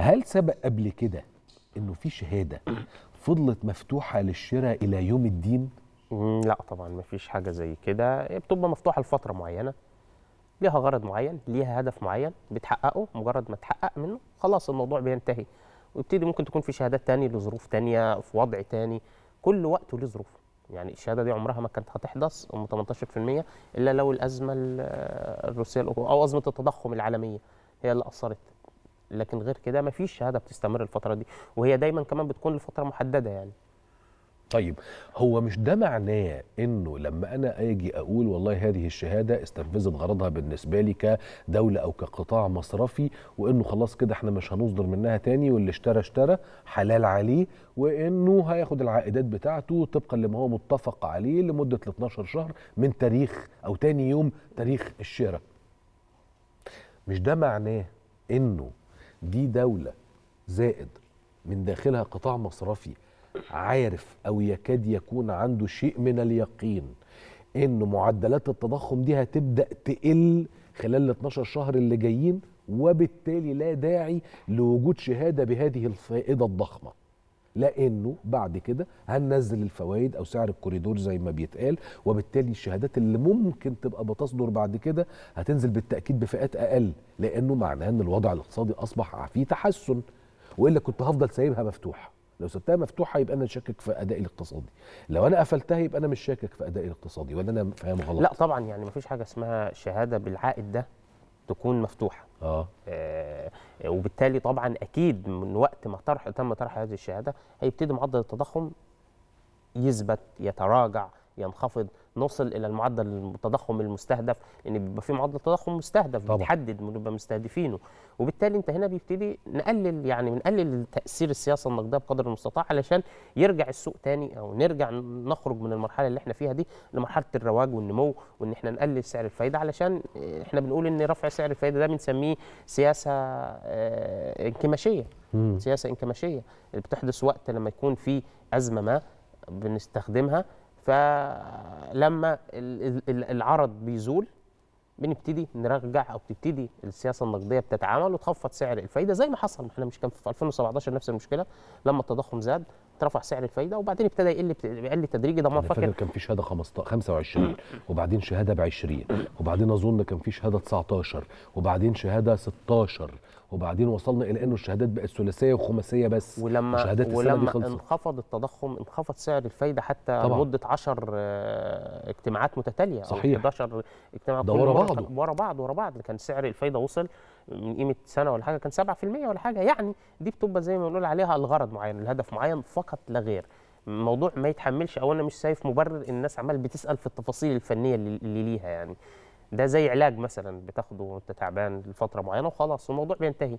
هل سبق قبل كده انه في شهاده فضلت مفتوحه للشراء الى يوم الدين لا طبعا ما فيش حاجه زي كده بتبقى مفتوحه لفتره معينه ليها غرض معين ليها هدف معين بتحققه مجرد ما تحقق منه خلاص الموضوع بينتهي ويبتدي ممكن تكون في شهادات تاني لظروف تانية في وضع تاني كل وقت وليه ظروفه يعني الشهاده دي عمرها ما كانت هتحدث ام 18% الا لو الازمه الروسيه او ازمه التضخم العالميه هي اللي اثرت لكن غير كده مفيش شهاده بتستمر الفتره دي وهي دايما كمان بتكون لفتره محدده يعني طيب هو مش ده معناه انه لما انا اجي اقول والله هذه الشهاده استنفذت غرضها بالنسبه لي كدوله او كقطاع مصرفي وانه خلاص كده احنا مش هنصدر منها تاني واللي اشترى اشترى حلال عليه وانه هياخد العائدات بتاعته طبقا لما هو متفق عليه لمده 12 شهر من تاريخ او تاني يوم تاريخ الشراء. مش ده معناه انه دي دوله زائد من داخلها قطاع مصرفي عارف او يكاد يكون عنده شيء من اليقين ان معدلات التضخم دي هتبدا تقل خلال ال 12 شهر اللي جايين وبالتالي لا داعي لوجود شهاده بهذه الفائده الضخمه لانه بعد كده هننزل الفوائد او سعر الكوريدور زي ما بيتقال وبالتالي الشهادات اللي ممكن تبقى بتصدر بعد كده هتنزل بالتاكيد بفئات اقل لانه معناه ان الوضع الاقتصادي اصبح فيه تحسن والا كنت هفضل سايبها مفتوحه لو سبتها مفتوحه يبقى انا شاكك في ادائي الاقتصادي لو انا قفلتها يبقى انا مش شاكك في ادائي الاقتصادي ولا انا فاهم غلط لا طبعا يعني مفيش حاجه اسمها شهاده بالعائد ده تكون مفتوحه اه, آه، آه، وبالتالي طبعا اكيد من وقت ما طرح تم طرح هذه الشهاده هيبتدي معدل التضخم يثبت يتراجع ينخفض نصل الى المعدل التضخم المستهدف لان بيبقى في معدل تضخم مستهدف طبعا. بيحدد بنبقى مستهدفينه وبالتالي انت هنا بيبتدي نقلل يعني بنقلل تاثير السياسه النقديه بقدر المستطاع علشان يرجع السوق تاني او نرجع نخرج من المرحله اللي احنا فيها دي لمرحله الرواج والنمو وان احنا نقلل سعر الفايده علشان احنا بنقول ان رفع سعر الفايده ده بنسميه سياسه آه، انكماشيه سياسه انكماشيه اللي بتحدث وقت لما يكون في ازمه ما بنستخدمها فلما العرض بيزول بنبتدي نرجع او بتبتدي السياسه النقديه بتتعامل وتخفض سعر الفايده زي ما حصل احنا مش كان في 2017 نفس المشكله لما التضخم زاد اترفع سعر الفايده وبعدين ابتدى يقل يقل تدريجي ده ما يعني فاكر كان في شهاده 15 25 وبعدين شهاده ب 20 وبعدين اظن كان في شهاده 19 وبعدين شهاده 16 وبعدين وصلنا الى انه الشهادات بقت ثلاثيه وخماسيه بس ولما وشهادات السنه ولما دي انخفض التضخم انخفض سعر الفايده حتى طبعا. لمده 10 آه، اجتماعات متتاليه صحيح او 11 اجتماع ده ورا بعض ورا بعض ورا بعض كان سعر الفايده وصل من قيمه سنه ولا حاجه كان 7% ولا حاجه يعني دي بتبقى زي ما بنقول عليها الغرض معين الهدف معين فقط فقط لا غير موضوع ما يتحملش او انا مش شايف مبرر الناس عمال بتسال في التفاصيل الفنيه اللي ليها يعني ده زي علاج مثلا بتاخده وانت تعبان لفتره معينه وخلاص الموضوع بينتهي